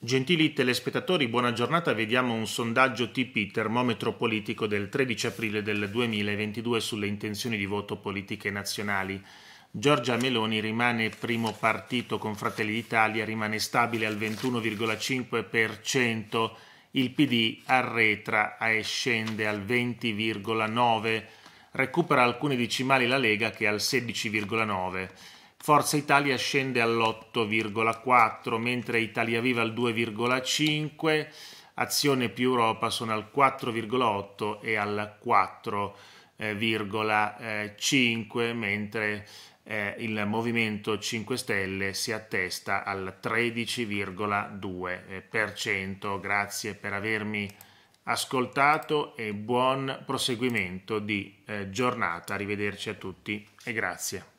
Gentili telespettatori, buona giornata. Vediamo un sondaggio TP termometro politico del 13 aprile del 2022 sulle intenzioni di voto politiche nazionali. Giorgia Meloni rimane primo partito con Fratelli d'Italia, rimane stabile al 21,5%, il PD arretra e eh, scende al 20,9%, recupera alcune decimali la Lega che è al 16,9%. Forza Italia scende all'8,4, mentre Italia Viva al 2,5, Azione più Europa sono al 4,8 e al 4,5, mentre eh, il Movimento 5 Stelle si attesta al 13,2%. Grazie per avermi ascoltato e buon proseguimento di eh, giornata. Arrivederci a tutti e grazie.